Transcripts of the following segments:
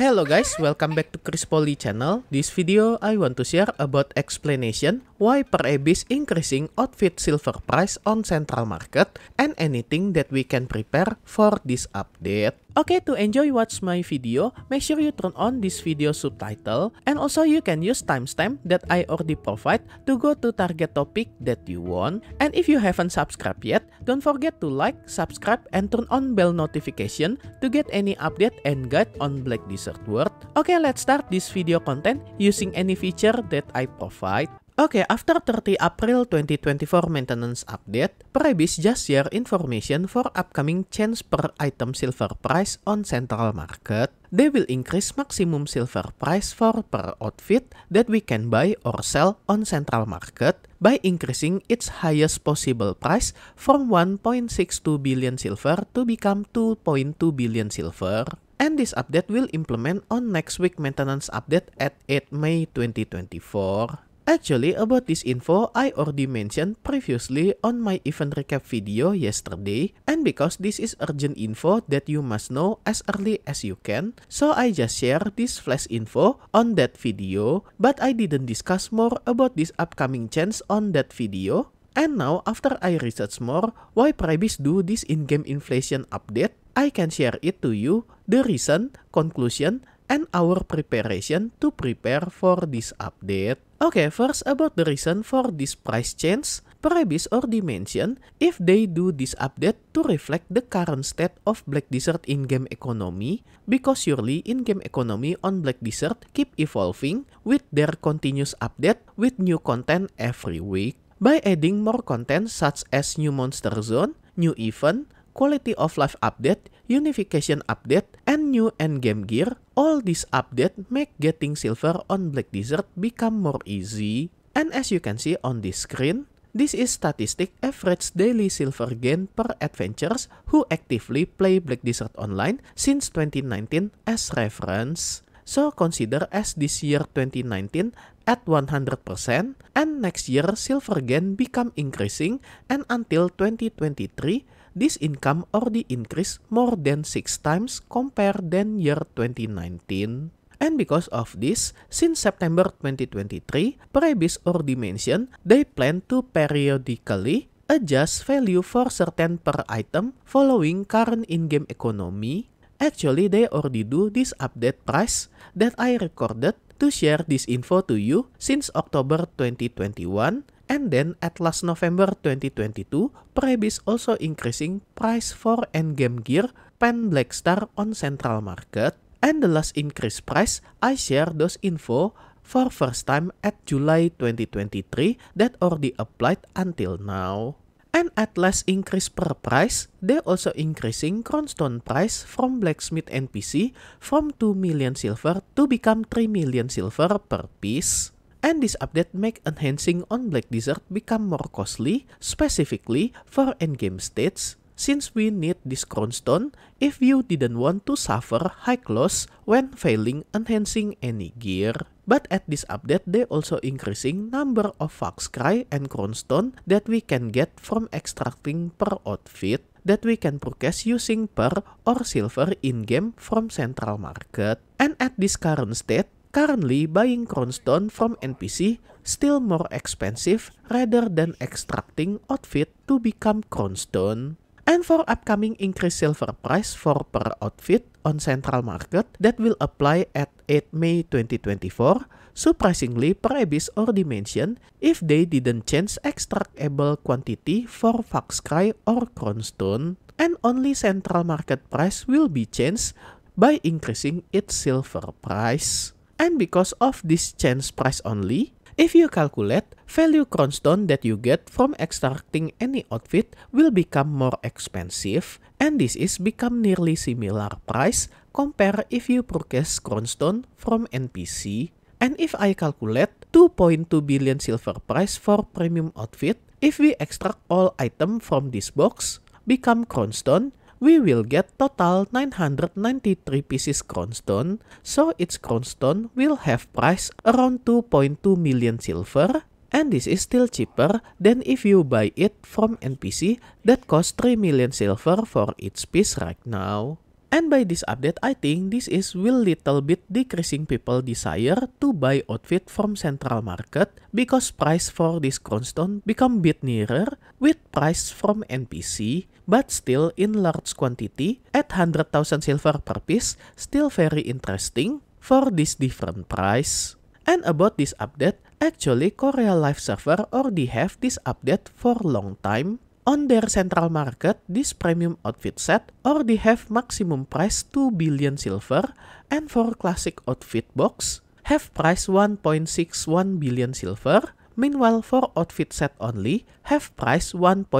Hello guys, welcome back to Chris Poly channel. This video I want to share about explanation why per abyss increasing outfit silver price on central market and anything that we can prepare for this update. Okay, to enjoy watch my video, make sure you turn on this video subtitle and also you can use timestamp that I already provide to go to target topic that you want. And if you haven't subscribed yet, don't forget to like, subscribe, and turn on bell notification to get any update and guide on Black Desert World. Okay, let's start this video content using any feature that I provide. Okay, after 30 April 2024 maintenance update, Prebis just share information for upcoming change per item silver price on central market. They will increase maximum silver price for per outfit that we can buy or sell on central market by increasing its highest possible price from 1.62 billion silver to become 2.2 billion silver. and this update will implement on next week maintenance update at 8 May 2024. Actually, about this info, I already mentioned previously on my event recap video yesterday, and because this is urgent info that you must know as early as you can, so I just share this flash info on that video, but I didn't discuss more about this upcoming chance on that video. And now, after I research more, why Pribiz do this in-game inflation update, I can share it to you, the reason, conclusion, and our preparation to prepare for this update. Okay, first about the reason for this price change, Prebis or Dimension, if they do this update to reflect the current state of Black Desert in-game economy, because surely in-game economy on Black Desert keep evolving with their continuous update with new content every week. By adding more content such as new monster zone, new event, quality of life update, unification update, and new endgame gear, all these update make getting silver on Black Desert become more easy. And as you can see on this screen, this is statistic average daily silver gain per adventurers who actively play Black Desert Online since 2019 as reference. So consider as this year 2019 at 100% and next year silver gain become increasing and until 2023 this income already increased more than 6 times compared than year 2019. And because of this, since September 2023, Prebis already mentioned they plan to periodically adjust value for certain per item following current in-game economy. Actually, they already do this update price that I recorded to share this info to you since October 2021 and then at last November 2022, Prebis also increasing price for endgame gear Pan Blackstar on central market. And the last increase price, I share those info for first time at July 2023 that already applied until now. And at last increase per price, they also increasing Cronstone price from blacksmith NPC from 2 million silver to become 3 million silver per piece and this update make enhancing on Black Desert become more costly, specifically for endgame states, since we need this crownstone if you didn't want to suffer high loss when failing enhancing any gear. But at this update they also increasing number of Foxcry and crownstone that we can get from extracting per outfit that we can purchase using per or silver in-game from central market. And at this current state, Currently, buying Crownstone from NPC still more expensive rather than extracting outfit to become Crownstone. And for upcoming increased silver price for per outfit on central market that will apply at 8 May 2024, surprisingly per abyss or dimension if they didn't change extractable quantity for Foxcry or Crownstone. And only central market price will be changed by increasing its silver price. And because of this chance price only, if you calculate, value crownstone that you get from extracting any outfit will become more expensive and this is become nearly similar price compare if you purchase crownstone from NPC. And if I calculate 2.2 billion silver price for premium outfit, if we extract all item from this box, become crownstone, we will get total 993 pieces crownstone, so its crownstone will have price around 2.2 million silver, and this is still cheaper than if you buy it from NPC that costs 3 million silver for each piece right now. And by this update, I think this is will little bit decreasing people desire to buy outfit from central market because price for this crownstone become bit nearer with price from NPC but still in large quantity at 100,000 silver per piece still very interesting for this different price. And about this update, actually Korea Live server already have this update for long time on their central market this premium outfit set or they have maximum price 2 billion silver and for classic outfit box have price 1.61 billion silver Meanwhile, for outfit set only, have price 1.05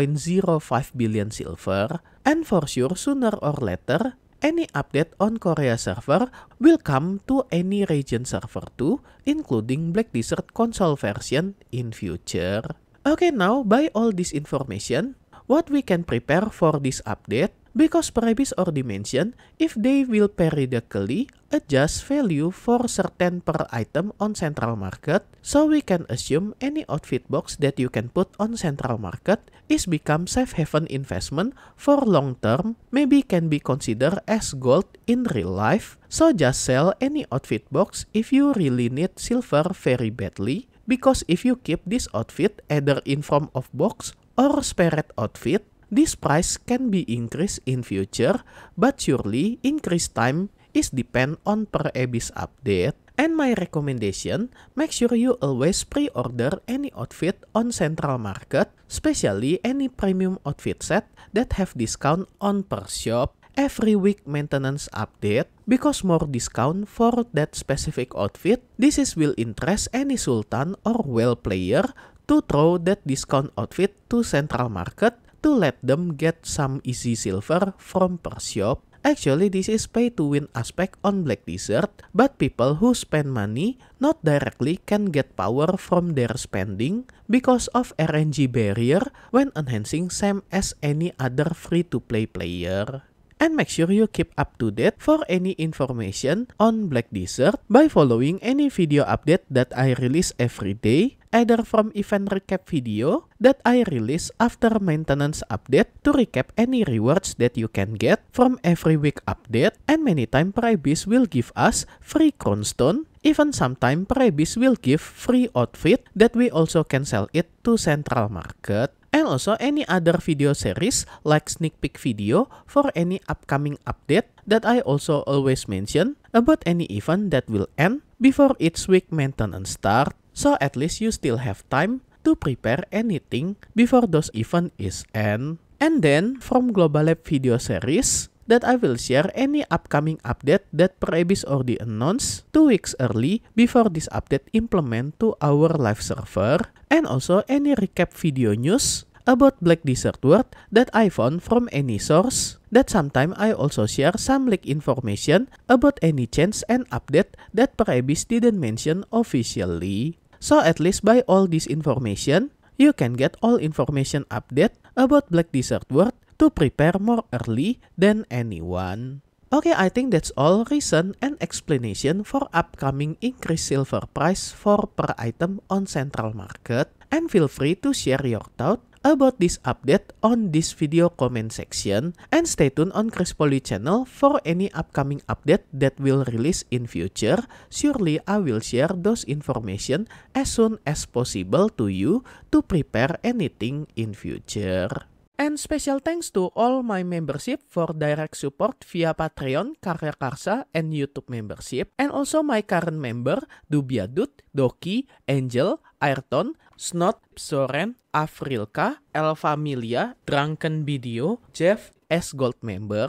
billion silver, and for sure sooner or later, any update on Korea server will come to any region server too, including Black Desert console version in future. Okay, now by all this information, what we can prepare for this update because previous or dimension if they will periodically adjust value for certain per item on central market so we can assume any outfit box that you can put on central market is become safe haven investment for long term maybe can be considered as gold in real life so just sell any outfit box if you really need silver very badly because if you keep this outfit either in form of box or spare outfit, this price can be increased in future, but surely increase time is depend on per Abyss update. And my recommendation, make sure you always pre-order any outfit on Central Market, especially any premium outfit set that have discount on per shop every week maintenance update because more discount for that specific outfit. This is will interest any sultan or well player to throw that discount outfit to central market to let them get some easy silver from per shop. Actually, this is pay to win aspect on Black Desert, but people who spend money not directly can get power from their spending because of RNG barrier when enhancing same as any other free-to-play player and make sure you keep up to date for any information on Black Desert by following any video update that I release every day either from event recap video that I release after maintenance update to recap any rewards that you can get from every week update and many time Prebis will give us free Kronstone Even sometime Prebis will give free outfit that we also can sell it to central market. and also any other video series like sneak peek video for any upcoming update that I also always mention about any event that will end before its week maintenance start, so at least you still have time to prepare anything before those event is end. And then from Global Lab video series, that I will share any upcoming update that Prebis already announced two weeks early before this update implement to our live server and also any recap video news about Black Desert World that I found from any source that sometime I also share some leak information about any change and update that Prebis didn't mention officially. So at least by all this information, you can get all information update about Black Desert World to prepare more early than anyone. Okay, I think that's all reason and explanation for upcoming increased silver price for per item on central market and feel free to share your thought about this update on this video comment section and stay tuned on Chris Poly channel for any upcoming update that will release in future. Surely I will share those information as soon as possible to you to prepare anything in future. And special thanks to all my membership for direct support via Patreon, Karya Karsa, and YouTube membership. And also my current member, Dubia Dut, Doki, Angel, Ayrton, Snot, Soren, Afrilka, Elfamilia, Drunken Video, Jeff, S Gold member,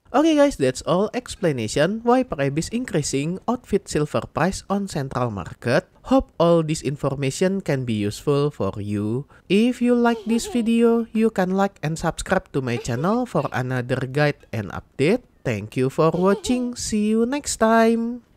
Okay guys, that's all explanation why price is increasing outfit silver price on central market. Hope all this information can be useful for you. If you like this video, you can like and subscribe to my channel for another guide and update. Thank you for watching. See you next time.